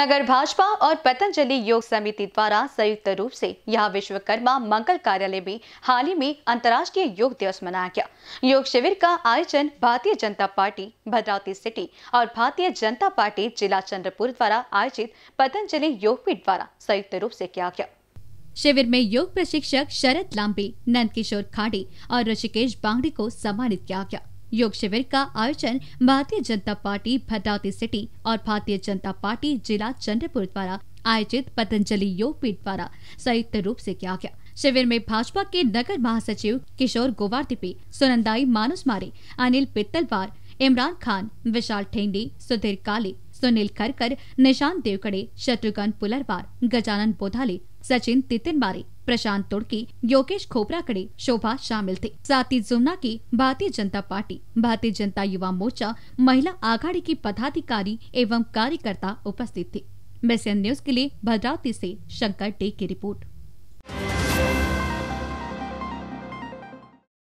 नगर भाजपा और पतंजलि योग समिति द्वारा संयुक्त रूप से यहां विश्वकर्मा मंगल कार्यालय में हाल ही में अंतर्राष्ट्रीय योग दिवस मनाया गया योग शिविर का आयोजन भारतीय जनता पार्टी भद्रावती सिटी और भारतीय जनता पार्टी जिला चंद्रपुर द्वारा आयोजित पतंजलि योगपीठ द्वारा संयुक्त रूप से किया गया शिविर में योग प्रशिक्षक शरद लांबी नंद किशोर खाड़ी और ऋषिकेश बांगड़ी को सम्मानित किया गया योग शिविर का आयोजन भारतीय जनता पार्टी भद्रावती सिटी और भारतीय जनता पार्टी जिला चंद्रपुर द्वारा आयोजित पतंजलि योग पीठ द्वारा संयुक्त रूप से किया गया शिविर में भाजपा के नगर महासचिव किशोर गोवारदीपे सुनंदाई मानुस अनिल पित्तलवार इमरान खान विशाल ठेंडी सुधीर काले सुनील करकर निशान देवकड़े शत्रुघ्न पुलरवार गजानन बोधाले सचिन बारी प्रशांत तुड़की योगेश खोपरा कड़े शोभा शामिल थे साथ ही जुमना की भारतीय जनता पार्टी भारतीय जनता युवा मोर्चा महिला आघाड़ी की पदाधिकारी एवं कार्यकर्ता उपस्थित थे मेसन न्यूज के लिए भद्रावती से शंकर डे की रिपोर्ट